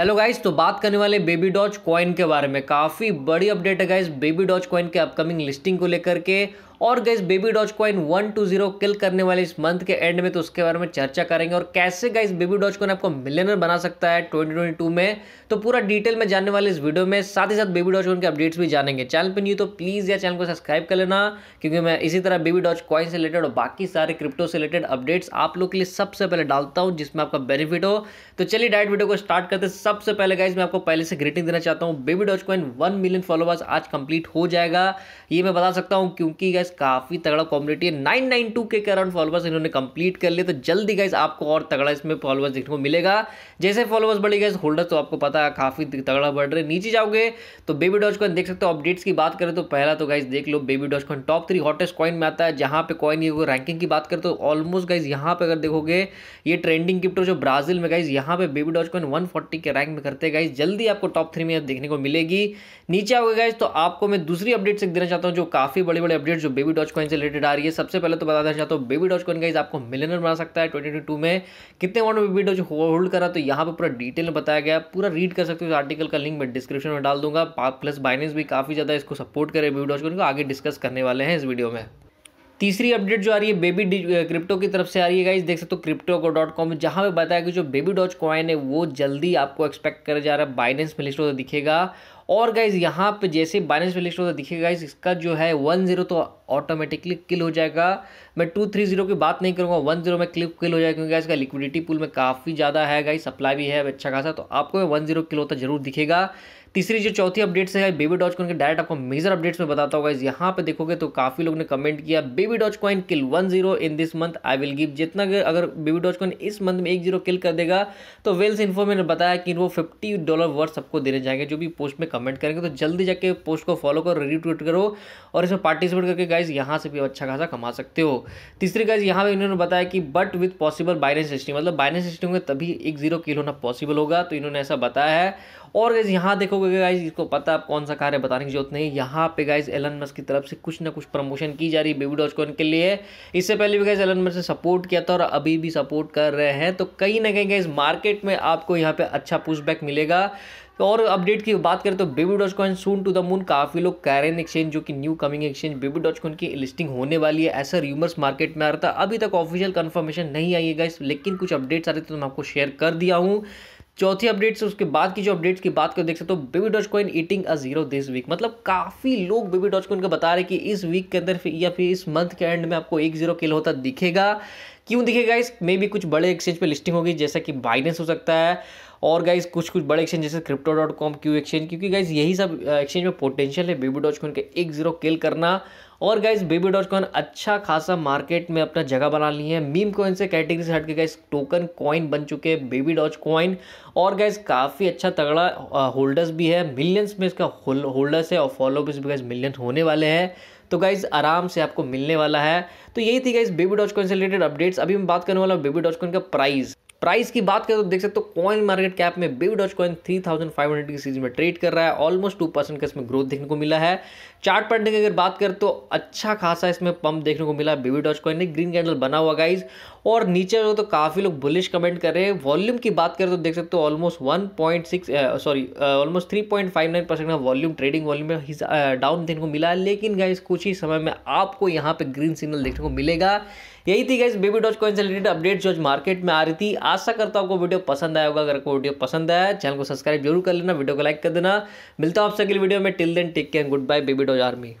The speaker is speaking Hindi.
हेलो गाइस तो बात करने वाले बेबी डॉज कॉइन के बारे में काफ़ी बड़ी अपडेट है गाइस बेबी डॉज कॉइन के अपकमिंग लिस्टिंग को लेकर के और guys Baby Doge Coin one two zero kill करने वाले इस मंथ के एंड में तो उसके बारे में चर्चा करेंगे और कैसे गैस बेबी डॉज कॉइन आपको मिलियनर बना सकता है ट्वेंटी ट्वेंटी टू में तो पूरा डिटेल में जानने वाले इस वीडियो में साथ ही साथ बेबी डॉज कॉइन के अपडेट्स भी जानेंगे चैनल पर नहीं तो प्लीज़ या चैनल को सब्सक्राइब कर लेना क्योंकि मैं इसी तरह बेबी डॉज कॉइन से रिलेटेड और बाकी सारे क्रिप्टो से रिलेटेड अपडेट्स आप लोग के लिए सबसे पहले डालता हूँ जिसमें आपका बेनिफिट हो तो चलिए डायरेक्ट वीडियो को स्टार्ट करते सबसे पहले गाइज मैं आपको पहले से ग्रीटिंग देना चाहता हूँ Baby Doge Coin one million followers आज कंप्लीट हो जाएगा ये मैं बता सकता हूँ क्योंकि गैस गाइज काफी तगड़ा कॉम्युनिटी है नाइन नाइन टू के अराउंड फॉलोअर्स इन्होंने कंप्लीट कर लिए तो जल्दी गाइज आपको और तगड़ा इसमें फॉलोअर्स देखने को मिलेगा जैसे फॉलोअर्स बढ़ेगा इस होल्डर तो आपको पता है काफी तगड़ा बढ़ रहे नीचे जाओगे तो बेबी डॉज कॉइन देख सकते हो अपडेट्स की बात करें तो पहला तो गाइज देख लो Baby Doge Coin top three hottest coin में आता है जहां पे कॉइन ये रैंकिंग की बात करें तो ऑलमोस्ट गाइज यहाँ पे अगर देखोगे ये ट्रेंडिंग किप्टो जो ब्राजील में गाइज यहाँ पे बेबी डॉज कॉइन वन के रैंक में करते गाइज जल्दी आपको टॉप थ्री में देखने को मिलेगी नीचे आओगे गाइज तो आपको मैं दूसरी अपडेट से देना चाहता हूँ जो काफी बड़े बड़े अपडेट जो बेबी डॉच कॉइन से रिलेटेड आ रही है सबसे पहले तो बताना चाहता हूँ बेबी डॉच कॉइन गाइज आपको मिलियनर बना सकता है ट्वेंटी टू में कितने अमाउंट बेबी डॉच होल्ड करा तो यहाँ पर पूरा डिटेल में बताया गया पूरा रीड कर सकते हो इस आर्टिकल का लिंक मैं डिस्क्रिप्शन में डाल दूंगा प्लस बाइनेंस भी काफ़ी ज़्यादा इसको सपोर्ट करे बेबी डॉच कॉइन को आगे डिस्कस करने वाले हैं इस वीडियो में तीसरी अपडेट जो आ रही है बेबी क्रिप्टो की तरफ से आ रही है गाइज देख सकते हो तो क्रिप्टो को डॉट कॉम जहाँ पर बताया कि जो बेबी डॉच कॉइन है वो जल्दी आपको एक्सपेक्ट कर जा रहा है बाइनेंस में लिस्ट होता दिखेगा और गाइज यहाँ पे जैसे बाइनेंस पे लिस्ट होता दिखेगा गाइज इसका जो है वन जीरो तो ऑटोमेटिकली किल हो जाएगा मैं टू थ्री जीरो की बात नहीं करूँगा वन जीरो में क्लिप किल हो जाएगा क्योंकि इसका लिक्विडिटी पुल में काफ़ी ज़्यादा है गाइज सप्लाई भी है अच्छा खासा तो आपको वन जीरो किल होता जरूर दिखेगा तीसरी जो चौथी अपडेट्स है बेबी डॉज कॉइन के डायरेक्ट आपको मेजर अपडेट्स में बताता होगा यहाँ पे देखोगे तो काफी लोग ने कमेंट किया Baby Doge Coin kill one zero in this month I will give जितना अगर बेबी डॉज कॉइन इस मंथ में एक जीरो किल कर देगा तो वेल्स इन्फो ने बताया कि वो फिफ्टी डॉलर वर्ड सबको देने जाएंगे जो भी पोस्ट में कमेंट करेंगे तो जल्दी जाके पोस्ट को फॉलो करो रिट्वीट करो और इसमें पार्टिसिपेट करके गाइज यहाँ से भी अच्छा खासा कमा सकते हो तीसरी गाइज यहाँ पर इन्होंने बताया कि but with possible Binance system मतलब बाइनेंस सिस्टम में तभी एक जीरो किल होना पॉसिबल होगा तो इन्होंने ऐसा बताया है और गाइज यहाँ देखो लोग गाइज इसको पता आप कौन सा कार्य बताने की जरूरत नहीं यहाँ पे गाइज एलन मस्क की तरफ से कुछ ना कुछ प्रमोशन की जा रही है बेबी डॉज डॉजकॉइन के लिए इससे पहले भी गाइज एलन मस्क ने सपोर्ट किया था और अभी भी सपोर्ट कर रहे हैं तो कहीं ना कहीं गाइज मार्केट में आपको यहाँ पे अच्छा पुशबैक मिलेगा तो और अपडेट की बात करें तो Baby Doge Coin soon to the moon काफ़ी लोग कैरन एक्सचेंज जो कि new coming exchange Baby Doge Coin की लिस्टिंग होने वाली है ऐसा र्यूमर्स मार्केट में आ रहा था अभी तक ऑफिशियल कन्फर्मेशन नहीं आई है गाइस लेकिन कुछ अपडेट्स आ रहे थे तो मैं आपको शेयर कर दिया हूँ चौथी अपडेट्स उसके बाद की जो अपडेट्स की बात कर देख सकते हो Baby Doge Coin eating a zero this week मतलब काफ़ी लोग बेबी डॉच कॉइन का बता रहे कि इस वीक के अंदर या फिर इस मंथ के एंड में आपको एक जीरो किल होता दिखेगा क्यों दिखेगा इस मे भी कुछ बड़े एक्सचेंज पे लिस्टिंग होगी जैसा कि बाइनेंस हो सकता है और गाइज कुछ कुछ बड़े एक्सचेंज जैसे crypto dot com Q exchange क्योंकि गाइज यही सब एक्सचेंज uh, में पोटेंशियल है बेबी डॉट कॉन के एक जीरो किल करना और गाइज बेबी डॉट कॉन अच्छा खासा मार्केट में अपना जगह बना ली है मीम कॉइन से कैटेगरी से हट के गाइज टोकन कॉइन बन चुके हैं बेबी डॉच कॉइन और गाइज काफ़ी अच्छा तगड़ा होल्डर्स uh, भी है मिलियंस में इसका होल्डर्स है और फॉलोअर्स भी गाइज मिलियंस होने वाले हैं तो गाइज आराम से आपको मिलने वाला है तो यही थी गाइज बेबी डॉच कॉइन से रिलेटेड अपडेट्स अभी मैं बात करने वाला हूँ बेबी डॉच कॉइन का प्राइस प्राइस की बात करें तो देख सकते हो कॉइन मार्केट कैप में Baby Doge Coin three thousand five hundred की सीरीज में ट्रेड कर रहा है ऑलमोस्ट टू परसेंट का इसमें ग्रोथ देखने को मिला है चार्ट पढ़ने की अगर बात करें तो अच्छा खासा इसमें पंप देखने को मिला बेबी डॉच कॉइन ने ग्रीन कैंडल बना हुआ गाइज और नीचे जो तो काफ़ी लोग बुलिश कमेंट कर रहे हैं वॉल्यूम की बात करें तो देख सकते हो almost one point six sorry almost three point five nine percent का वॉल्यूम ट्रेडिंग वॉल्यूम में डाउन देखने को मिला है लेकिन गाइज कुछ ही समय में आपको यहाँ पे ग्रीन सिग्नल देखने को मिलेगा यही थी गाइज बेबी डॉच कॉइन से रिलेटेड अपडेट जो आज मार्केट में आ रही थी आशा करता हूँ आपको वीडियो पसंद आया होगा अगर आपको वीडियो पसंद आया चैनल को सब्सक्राइब जरूर कर लेना वीडियो को लाइक कर देना मिलता हूँ आपसे अगली वीडियो में till then take care goodbye Baby Doge army